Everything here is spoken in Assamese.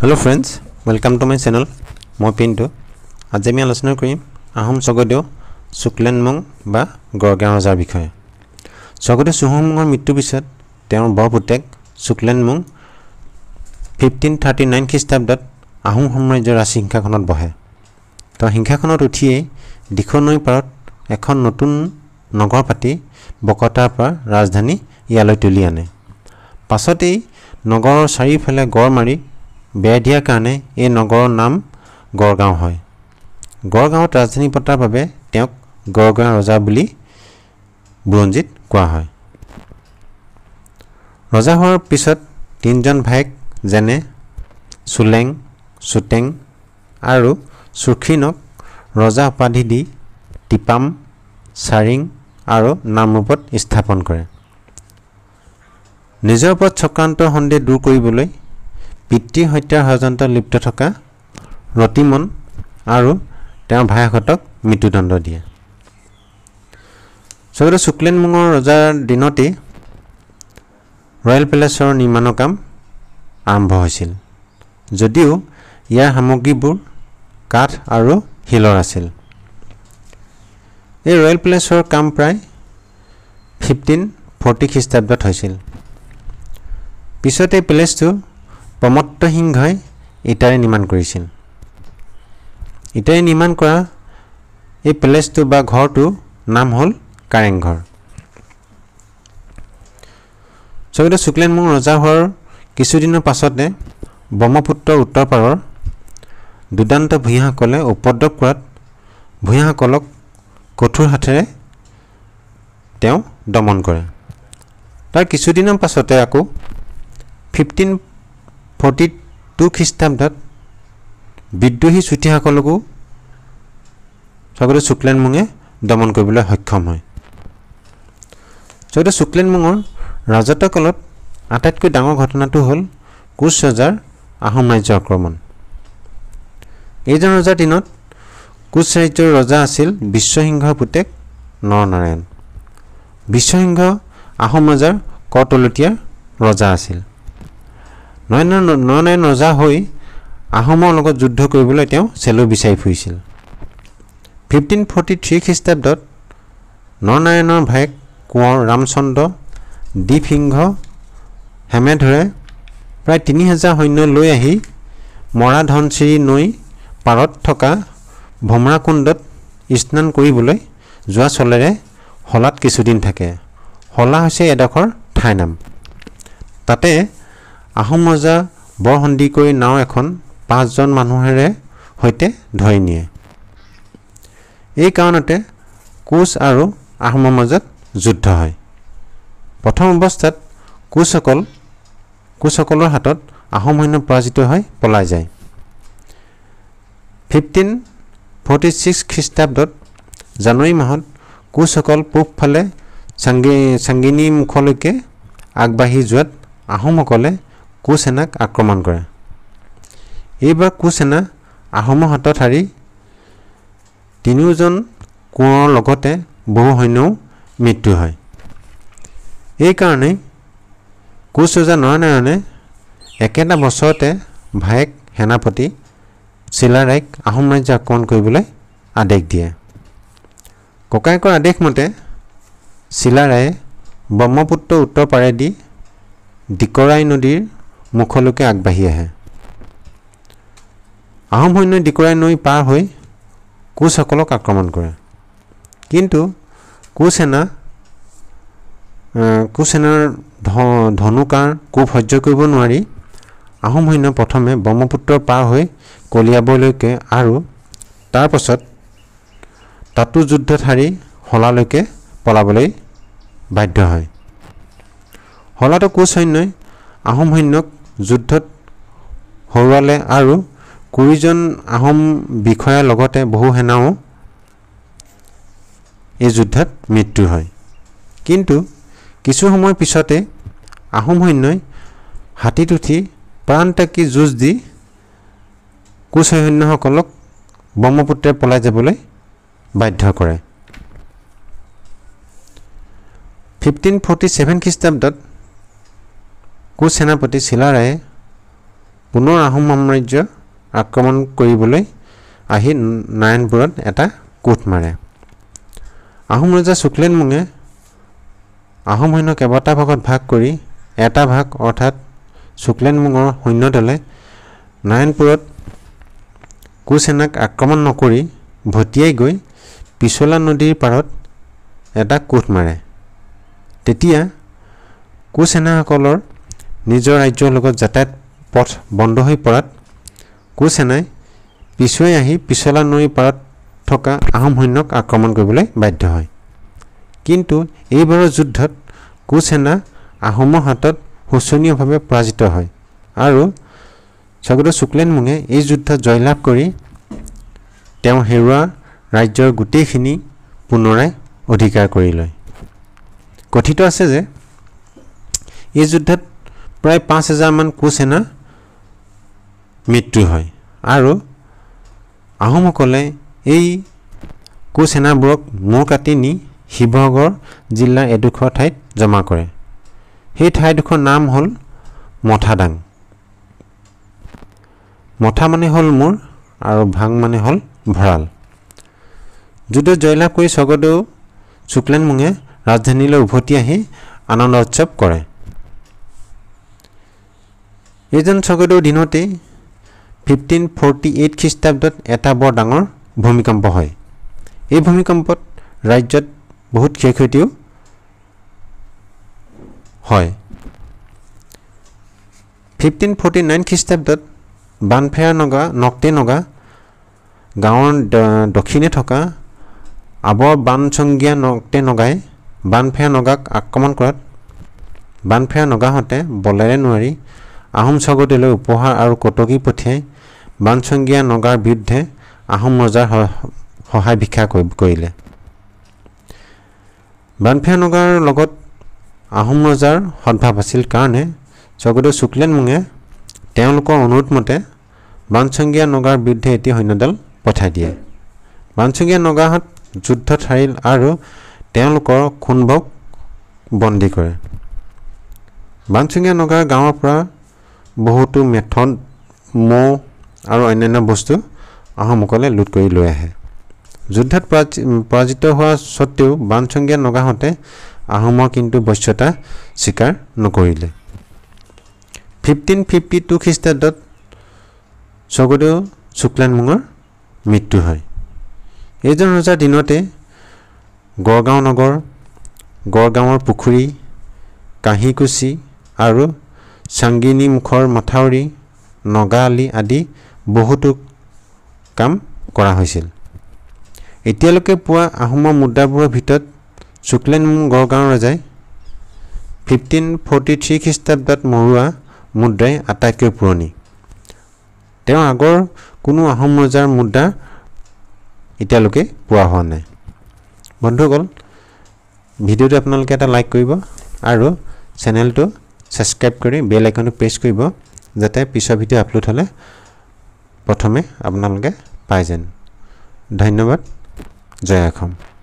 hello' friends welcome to my channel মই পিণ্টু আজি আমি আলোচনা কৰিম আহোম স্বৰ্গদেউ চুকলেনমুং বা গড়গাঁও ৰজাৰ বিষয়ে স্বৰ্গদেউ চুহুমুঙৰ মৃত্যুৰ পিছত তেওঁৰ বৰপুতেক চুকলেনমুং ফিফটিন থাৰ্টি নাইন খ্ৰীষ্টাব্দত আহোম সাম্ৰাজ্যৰ ৰাজসিংহাসনত বহে তেওঁ সিংহাসনত উঠিয়েই দিখৌ নৈৰ পাৰত এখন নতুন নগৰ পাতি বকতাৰ পৰা ৰাজধানী ইয়ালৈ তুলি আনে পাছতেই নগৰৰ চাৰিওফালে গড় মাৰি বেৰ দিয়াৰ কাৰণে এই নগৰৰ নাম গড়গাঁও হয় গড়গাঁৱত ৰাজধানী পতাৰ বাবে তেওঁক গড়গাঁও ৰজা বুলি বুৰঞ্জীত কোৱা হয় ৰজা হোৱাৰ পিছত তিনিজন ভাইক যেনে চুলেং চুটেং আৰু চুখিনক ৰজা উপাধি দি টিপাম চাৰিং আৰু নামৰূপত স্থাপন কৰে নিজৰ ওপৰত চক্ৰান্ত সন্দেহ দূৰ কৰিবলৈ পিতৃ হত্যাৰ ষড়যন্ত্ৰত লিপ্ত থকা ৰতিমন আৰু তেওঁৰ ভায়েকহঁতক মৃত্যুদণ্ড দিয়ে চবতে শুক্লেনমুঙৰ ৰজাৰ দিনতেই ৰয়েল পেলেছৰ নিৰ্মাণৰ কাম আৰম্ভ হৈছিল যদিও ইয়াৰ সামগ্ৰীবোৰ কাঠ আৰু শিলৰ আছিল এই ৰয়েল পেলেছৰ কাম প্ৰায় ফিফটিন ফৰ্টি খ্ৰীষ্টাব্দত হৈছিল পিছত এই পেলেচটো প্ৰমত্ত সিংহই ইটাৰে নিৰ্মাণ কৰিছিল ইটাৰে নিৰ্মাণ কৰা এই পেলেচটো বা ঘৰটো নাম হ'ল কাৰেংঘৰ ছবিটো শুক্লেনমুং ৰজা হোৱাৰ কিছুদিনৰ পাছতে ব্ৰহ্মপুত্ৰৰ উত্তৰ পাৰৰ দুদান্ত ভূঞাসকলে উপদ্ৰৱ কৰাত ভূঞাসকলক কঠোৰ হাতেৰে তেওঁ দমন কৰে তাৰ কিছুদিনৰ পাছতে আকৌ ফিফটিন ফৰ্টি টু খ্ৰীষ্টাব্দত বিদ্ৰোহী চুটিসকলকো স্বৰ্গদেউ চুকলেনমুঙে দমন কৰিবলৈ সক্ষম হয় স্বৰ্গদেউ চুকলেনমুঙৰ ৰাজত্বকালত আটাইতকৈ ডাঙৰ ঘটনাটো হ'ল কোচ ৰজাৰ আহোম ৰাজ্য আক্ৰমণ এইজন ৰজাৰ দিনত কোচ ৰাজ্যৰ ৰজা আছিল বিশ্বসিংহৰ পুতেক নৰনাৰায়ণ বিশ্বসিংহ আহোম ৰজাৰ কটলতীয়াৰ ৰজা আছিল নয়নে ৰজা হৈ আহোমৰ লগত যুদ্ধ কৰিবলৈ তেওঁ চেলু বিচাৰি ফুৰিছিল ফিফটিন ফৰ্টি থ্ৰী খ্ৰীষ্টাব্দত নৰনাৰায়ণৰ ভায়েক কোঁৱৰ ৰামচন্দ্ৰ দ্বীপসিংহ হেমেধৰে প্ৰায় তিনি হাজাৰ সৈন্য লৈ আহি মৰা ধনশিৰি নৈ পাৰত থকা ভমৰাকুণ্ডত স্নান কৰিবলৈ যোৱা চলেৰে শলাত কিছুদিন থাকে শলা হৈছে এডোখৰ নাম তাতে আহোম ৰজা বৰ সন্দিকৈ নাও এখন পাঁচজন মানুহেৰে সৈতে ধৰি নিয়ে এই কাৰণতে কোচ আৰু আহোমৰ মাজত যুদ্ধ হয় প্ৰথম অৱস্থাত কোচসকল কোচসকলৰ হাতত আহোম সৈন্য পৰাজিত হৈ পলাই যায় ফিফটিন ফৰ্টি ছিক্স খ্ৰীষ্টাব্দত জানুৱাৰী মাহত কোচসকল পূবফালে চাংগি চাংগিনী মুখলৈকে আগবাঢ়ি যোৱাত আহোমসকলে কুসেনাক আক্ৰমণ কৰে এইবাৰ কুসেনা আহোমৰ হাতত হাৰি তিনিওজন কোঁৱৰৰ লগতে বহু সৈন্যও মৃত্যু হয় এইকাৰণেই কোচ ৰজা নৰনাৰায়ণে একেটা বছৰতে ভায়েক সেনাপতি চিলাৰাইক আহোম ৰাজ্য আক্ৰমণ কৰিবলৈ আদেশ দিয়ে ককায়েকৰ আদেশ মতে চিলাৰায়ে ব্ৰহ্মপুত্ৰ উত্তৰ পাৰেদি দিকৰাই নদীৰ মুখলৈকে আগবাঢ়ি আহে আহোম সৈন্যই ডিকৰাই নৈ পাৰ হৈ কোচসকলক আক্ৰমণ কৰে কিন্তু কোচেনা কোচেনাৰ ধ ধনুকাৰ কোপ সহ্য কৰিব নোৱাৰি আহোম সৈন্য প্ৰথমে ব্ৰহ্মপুত্ৰ পাৰ হৈ কলিয়াবলৈকে আৰু তাৰ পাছত তাতো যুদ্ধ ঠাৰি শলালৈকে পলাবলৈ বাধ্য হয় শলাটো কোচ সৈন্যই আহোম সৈন্যক যুদ্ধত হৰুৱালে আৰু কুৰিজন আহোম বিষয়াৰ লগতে বহু সেনাও এই যুদ্ধত মৃত্যু হয় কিন্তু কিছু সময় পিছতে আহোম সৈন্যই হাতীত উঠি প্ৰাণ প্ৰাণত্যাগী যুঁজ দি কোচ সৈন্যসকলক ব্ৰহ্মপুত্ৰে পলাই যাবলৈ বাধ্য কৰে ফিফটিন ফৰ্টি ছেভেন খ্ৰীষ্টাব্দত কুসেনাপতি চিলাৰায়ে পুনৰ আহোম সাম্ৰাজ্য আক্ৰমণ কৰিবলৈ আহি নাৰায়ণপুৰত এটা কোট মাৰে আহোম ৰজা শুক্লেনমুঙে আহোম সৈন্য কেইবাটাও ভাগত ভাগ কৰি এটা ভাগ অৰ্থাৎ সৈন্য দলে নাৰায়ণপুৰত কুসেনাক আক্ৰমণ নকৰি ভটিয়াই গৈ পিছলা নদীৰ পাৰত এটা কোঠ মাৰে তেতিয়া কুসেনাসকলৰ নিজৰ ৰাজ্যৰ লগত যাতায়াত পথ বন্ধ হৈ পৰাত কুচেনাই পিছুৱাই আহি পিছলা নৈৰ পাৰত থকা আহোম সৈন্যক আক্ৰমণ কৰিবলৈ বাধ্য হয় কিন্তু এইবাৰৰ যুদ্ধত কুচেনা আহোমৰ হাতত শোচনীয়ভাৱে পৰাজিত হয় আৰু স্বগত শুক্লেনমুঙে এই যুদ্ধত জয়লাভ কৰি তেওঁ হেৰুৱা ৰাজ্যৰ গোটেইখিনি পুনৰাই অধিকাৰ কৰি লয় কথিত আছে যে এই যুদ্ধত প্ৰায় পাঁচ হেজাৰমান কুচেনা মৃত্যু হয় আৰু আহোমসকলে এই কুচেনাবোৰক মূৰ কাটি নি শিৱসাগৰ জিলাৰ এডোখৰ ঠাইত জমা কৰে সেই ঠাইডোখৰ নাম হ'ল মঠাদাং মঠা মানে হ'ল মূৰ আৰু ভাং মানে হ'ল ভঁৰাল যুদ্ধ জয়লাভ কৰি স্বৰ্গদেউ শুক্লেনমুঙে ৰাজধানীলৈ উভতি আহি আনন্দ উৎসৱ কৰে এইজন স্বৰ্গদেউৰ দিনতে ফিফটিন ফৰ্টি এইট খ্ৰীষ্টাব্দত এটা বৰ ডাঙৰ ভূমিকম্প হয় এই ভূমিকম্পত ৰাজ্যত বহুত ক্ষয় ক্ষতিও হয় ফিফটিন ফৰ্টি নাইন খ্ৰীষ্টাব্দত বানফেয়াৰ নগা নক্তে নগা গাঁৱৰ দক্ষিণে থকা আবৰ বানচঙ্গীয়া নক্তে নগাই বানফেয়া নগাক আক্ৰমণ কৰাত বানফেয়া নগাহঁতে বলেৰে নোৱাৰি আহোম স্বৰ্গদেউলৈ উপহাৰ আৰু কটকী পঠিয়াই বানচংগীয়া নগাৰ বিৰুদ্ধে আহোম ৰজাৰ সহায় ভিক্ষা কৰিলে বানফিয়া নগাৰ লগত আহোম ৰজাৰ সদভাৱ আছিল কাৰণে স্বৰ্গদেউ শুক্লেনমুঙে তেওঁলোকৰ অনুৰোধ মতে বানচংগীয়া নগাৰ বিৰুদ্ধে এটি সৈন্যদল পঠাই দিয়ে বানচঙ্গীয়া নগাহঁত যুদ্ধ ঠাৰিল আৰু তেওঁলোকৰ খুণ্ডক বন্দী কৰে বানচুঙীয়া নগাৰ গাঁৱৰ পৰা বহুতো মেথন মৌ আৰু অন্যান্য বস্তু আহোমসকলে লুট কৰি লৈ আহে যুদ্ধত পৰাজিত হোৱা স্বত্তেও বানচঙ্গীয়া নগাহঁতে আহোমৰ কিন্তু বৈশ্যতা স্বীকাৰ নকৰিলে ফিফটিন ফিফটি টু খ্ৰীষ্টাব্দত স্বৰ্গদেউ শুক্লানমুঙৰ মৃত্যু হয় এইজন ৰজাৰ দিনতে গড়গাঁও নগৰ গড়গাঁৱৰ পুখুৰী কাঁহীকুছি আৰু চাংগিনী মুখৰ মথাউৰি নগা আলি আদি বহুতো কাম কৰা হৈছিল এতিয়ালৈকে পোৱা আহোমৰ মুদ্ৰাবোৰৰ ভিতৰত চুকলেনমুং গড়গাঁও ৰজাই ফিফটিন ফৰ্টি থ্ৰী খ্ৰীষ্টাব্দত মৰোৱা মুদ্ৰাই আটাইতকৈ পুৰণি তেওঁ আগৰ কোনো আহোম ৰজাৰ মুদ্ৰা এতিয়ালৈকে পোৱা হোৱা নাই বন্ধুসকল ভিডিঅ'টো আপোনালোকে এটা লাইক কৰিব আৰু চেনেলটো ছাবস্ক্ৰাইব কৰে বেল আইকনটো প্ৰেস কৰব যাতে পিছৰ ভিডিও আপলোড হলে প্ৰথমে আপনাৰ পাই যেন ধন্যবাদ জয় অসম